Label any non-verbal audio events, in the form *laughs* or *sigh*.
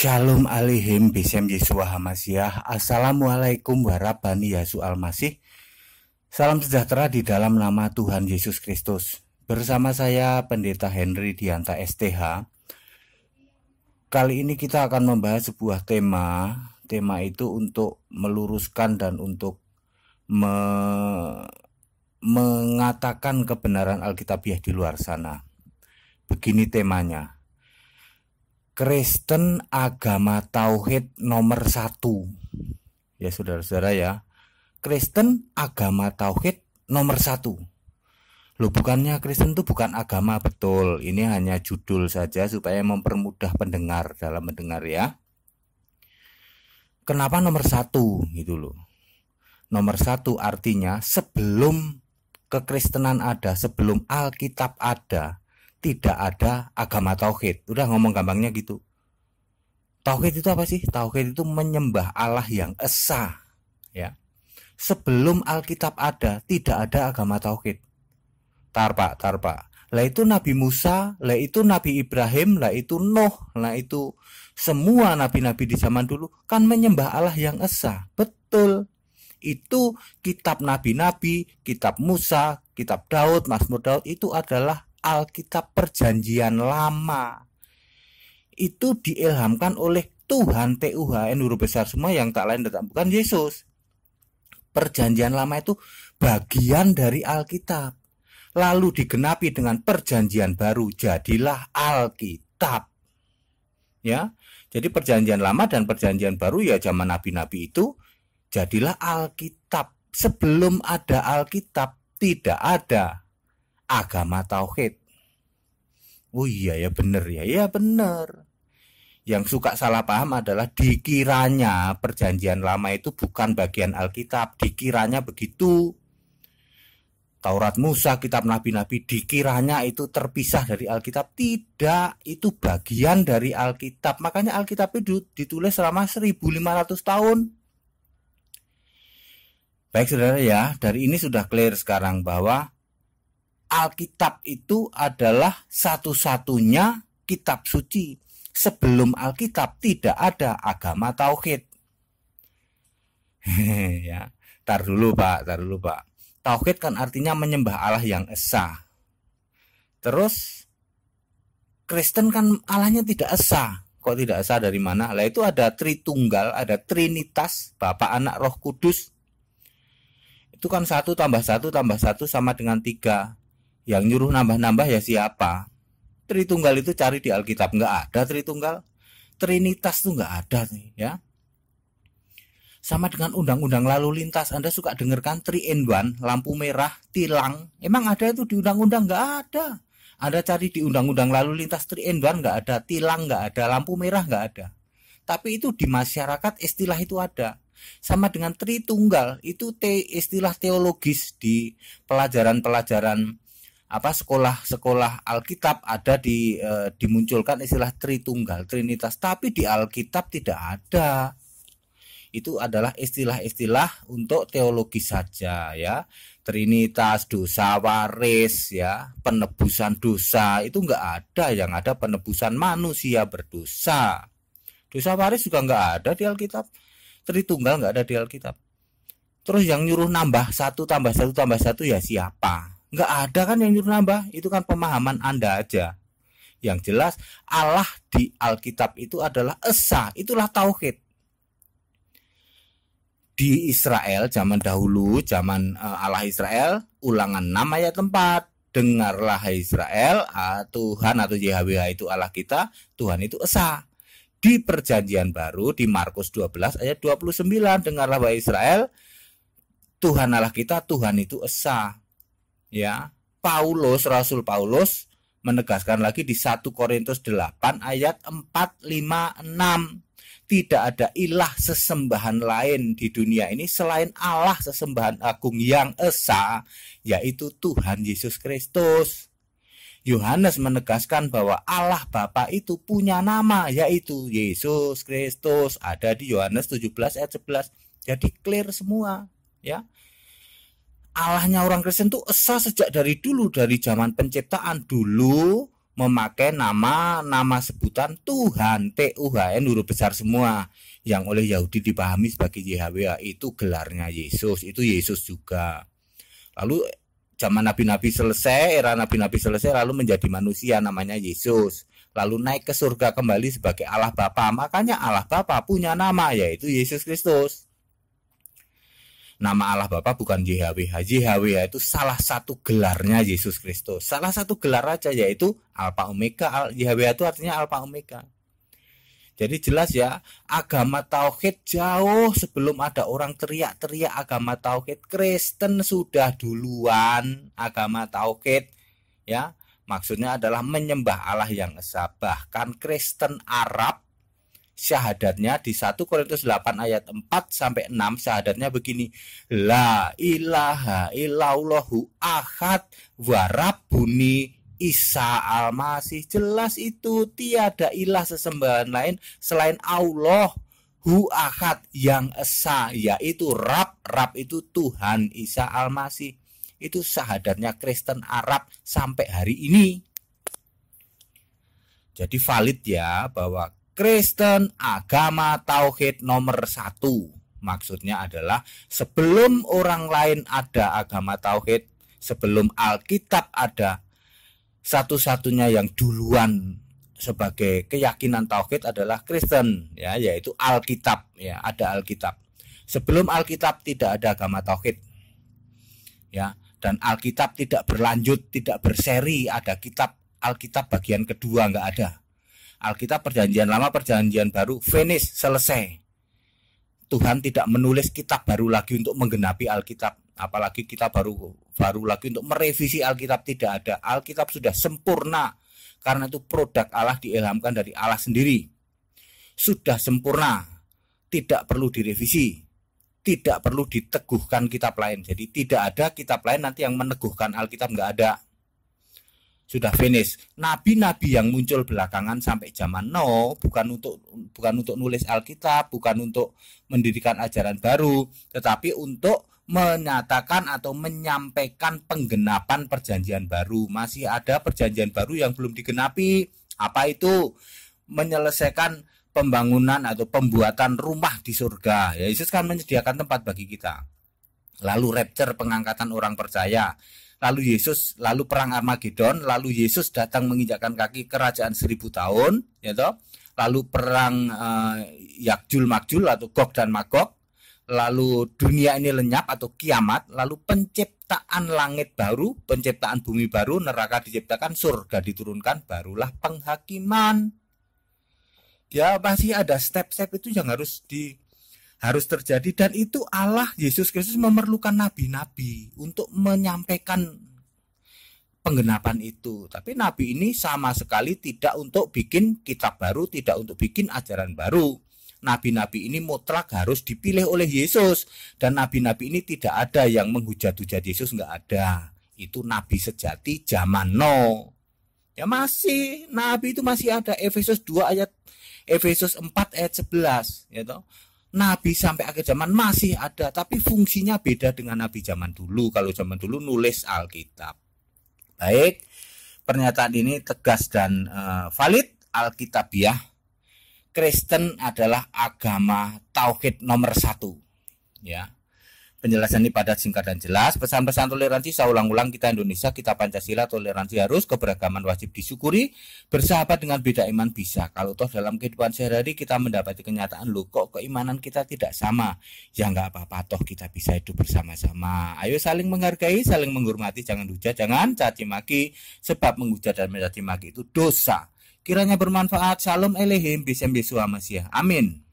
Shalom alihim bisem Yesua Hamasyah Assalamualaikum warabani Yesu Almasih Salam sejahtera di dalam nama Tuhan Yesus Kristus Bersama saya Pendeta Henry Dianta STH Kali ini kita akan membahas sebuah tema Tema itu untuk meluruskan dan untuk me mengatakan kebenaran Alkitabiah di luar sana Begini temanya Kristen agama tauhid nomor satu. Ya saudara-saudara ya. Kristen agama tauhid nomor satu. lo bukannya Kristen itu bukan agama betul. Ini hanya judul saja supaya mempermudah pendengar dalam mendengar ya. Kenapa nomor satu gitu loh. Nomor satu artinya sebelum kekristenan ada, sebelum Alkitab ada, tidak ada agama tauhid. Udah ngomong gampangnya gitu. Tauhid itu apa sih? Tauhid itu menyembah Allah yang esa, ya. Sebelum Alkitab ada, tidak ada agama tauhid. Tarpa, tarpa. Lah itu Nabi Musa, lah itu Nabi Ibrahim, lah itu Nuh, lah itu semua nabi-nabi di zaman dulu kan menyembah Allah yang esa. Betul. Itu kitab nabi-nabi, kitab Musa, kitab Daud, Mazmur Daud itu adalah Alkitab Perjanjian Lama itu diilhamkan oleh Tuhan Tuhan huruf besar semua yang tak lain dan tak bukan Yesus. Perjanjian Lama itu bagian dari Alkitab. Lalu digenapi dengan Perjanjian Baru, jadilah Alkitab. Ya. Jadi Perjanjian Lama dan Perjanjian Baru ya zaman nabi-nabi itu jadilah Alkitab. Sebelum ada Alkitab tidak ada agama tauhid. Oh iya ya bener ya, ya bener. Yang suka salah paham adalah dikiranya perjanjian lama itu bukan bagian Alkitab, dikiranya begitu. Taurat Musa, kitab nabi-nabi dikiranya itu terpisah dari Alkitab. Tidak, itu bagian dari Alkitab. Makanya Alkitab itu ditulis selama 1500 tahun. Baik saudara ya, dari ini sudah clear sekarang bahwa Alkitab itu adalah satu-satunya kitab suci. Sebelum Alkitab tidak ada agama tauhid. *laughs* ya, tar dulu Pak, tar dulu Pak. Tauhid kan artinya menyembah Allah yang esa. Terus Kristen kan Allahnya tidak esa. Kok tidak esa dari mana? Lah itu ada Tritunggal, ada Trinitas, Bapa, Anak, Roh Kudus. Itu kan satu tambah satu tambah satu sama dengan tiga yang nyuruh nambah-nambah ya siapa Tritunggal itu cari di Alkitab nggak ada Tritunggal Trinitas tuh nggak ada nih ya sama dengan undang-undang lalu lintas Anda suka dengarkan tri in one lampu merah tilang emang ada itu di undang-undang nggak ada Anda cari di undang-undang lalu lintas tri in one nggak ada tilang nggak ada lampu merah nggak ada tapi itu di masyarakat istilah itu ada sama dengan tritunggal itu te, istilah teologis di pelajaran-pelajaran apa sekolah-sekolah Alkitab ada di e, dimunculkan istilah Tritunggal, Trinitas, tapi di Alkitab tidak ada. Itu adalah istilah-istilah untuk teologi saja ya. Trinitas, dosa waris ya, penebusan dosa itu enggak ada, yang ada penebusan manusia berdosa. Dosa waris juga enggak ada di Alkitab. Tritunggal enggak ada di Alkitab. Terus yang nyuruh nambah satu tambah satu tambah satu ya siapa? nggak ada kan yang nyuruh nambah itu kan pemahaman anda aja yang jelas Allah di Alkitab itu adalah esa itulah tauhid di Israel zaman dahulu, zaman eh, Allah Israel, ulangan nama ya tempat. Dengarlah hai Israel, ah, Tuhan atau YHWH itu Allah kita, Tuhan itu Esa. Di perjanjian baru di Markus 12 ayat 29, dengarlah hai Israel, Tuhan Allah kita, Tuhan itu Esa ya Paulus Rasul Paulus menegaskan lagi di 1 Korintus 8 ayat 4 5 6 tidak ada ilah sesembahan lain di dunia ini selain Allah sesembahan agung yang esa yaitu Tuhan Yesus Kristus. Yohanes menegaskan bahwa Allah Bapa itu punya nama yaitu Yesus Kristus ada di Yohanes 17 ayat 11. Jadi clear semua ya. Allahnya orang Kristen itu esa sejak dari dulu dari zaman penciptaan dulu memakai nama nama sebutan Tuhan N huruf besar semua yang oleh Yahudi dipahami sebagai Yahweh itu gelarnya Yesus itu Yesus juga lalu zaman nabi-nabi selesai era nabi-nabi selesai lalu menjadi manusia namanya Yesus lalu naik ke surga kembali sebagai Allah Bapa makanya Allah Bapa punya nama yaitu Yesus Kristus nama Allah Bapa bukan YHWH. YHWH itu salah satu gelarnya Yesus Kristus. Salah satu gelar aja yaitu Alfa Omega. YHWH itu artinya Alfa Omega. Jadi jelas ya, agama tauhid jauh sebelum ada orang teriak-teriak agama tauhid. Kristen sudah duluan agama tauhid ya. Maksudnya adalah menyembah Allah yang esa. Bahkan Kristen Arab syahadatnya di 1 Korintus 8 ayat 4 sampai 6 syahadatnya begini la ilaha illallahu ahad warabuni Isa al jelas itu tiada ilah sesembahan lain selain Allah hu ahad yang esa yaitu Rab Rab itu Tuhan Isa al itu syahadatnya Kristen Arab sampai hari ini jadi valid ya bahwa Kristen agama tauhid nomor satu. Maksudnya adalah sebelum orang lain ada agama tauhid, sebelum Alkitab ada satu-satunya yang duluan sebagai keyakinan tauhid adalah Kristen ya yaitu Alkitab ya ada Alkitab sebelum Alkitab tidak ada agama tauhid ya dan Alkitab tidak berlanjut tidak berseri ada kitab Alkitab bagian kedua nggak ada Alkitab perjanjian lama perjanjian baru finish selesai. Tuhan tidak menulis kitab baru lagi untuk menggenapi Alkitab, apalagi kita baru baru lagi untuk merevisi Alkitab tidak ada. Alkitab sudah sempurna karena itu produk Allah diilhamkan dari Allah sendiri. Sudah sempurna, tidak perlu direvisi, tidak perlu diteguhkan kitab lain. Jadi tidak ada kitab lain nanti yang meneguhkan Alkitab nggak ada sudah finish. Nabi-nabi yang muncul belakangan sampai zaman no bukan untuk bukan untuk nulis Alkitab, bukan untuk mendirikan ajaran baru, tetapi untuk menyatakan atau menyampaikan penggenapan perjanjian baru. Masih ada perjanjian baru yang belum digenapi. Apa itu? Menyelesaikan pembangunan atau pembuatan rumah di surga. Ya, Yesus kan menyediakan tempat bagi kita. Lalu rapture pengangkatan orang percaya lalu Yesus lalu perang Armageddon lalu Yesus datang menginjakkan kaki kerajaan seribu tahun ya toh lalu perang uh, Yakjul Makjul atau Gog dan Magog lalu dunia ini lenyap atau kiamat lalu penciptaan langit baru penciptaan bumi baru neraka diciptakan surga diturunkan barulah penghakiman ya pasti ada step-step itu yang harus di harus terjadi dan itu Allah Yesus Kristus memerlukan nabi-nabi untuk menyampaikan penggenapan itu. Tapi nabi ini sama sekali tidak untuk bikin kitab baru, tidak untuk bikin ajaran baru. Nabi-nabi ini mutlak harus dipilih oleh Yesus dan nabi-nabi ini tidak ada yang menghujat-hujat Yesus nggak ada. Itu nabi sejati zaman no. Ya masih nabi itu masih ada Efesus 2 ayat Efesus 4 ayat 11 ya toh. Nabi sampai akhir zaman masih ada, tapi fungsinya beda dengan Nabi zaman dulu. Kalau zaman dulu nulis Alkitab. Baik, pernyataan ini tegas dan uh, valid. ya, Kristen adalah agama tauhid nomor satu. Ya, Penjelasan ini padat, singkat, dan jelas. Pesan-pesan toleransi saya ulang-ulang kita Indonesia, kita Pancasila, toleransi harus, keberagaman wajib disyukuri, bersahabat dengan beda iman bisa. Kalau toh dalam kehidupan sehari-hari kita mendapati kenyataan, lu kok keimanan kita tidak sama? Ya nggak apa-apa, toh kita bisa hidup bersama-sama. Ayo saling menghargai, saling menghormati, jangan hujat, jangan caci maki, sebab menghujat dan mencaci maki itu dosa. Kiranya bermanfaat. Salam elehim, bisem Yesus Amin.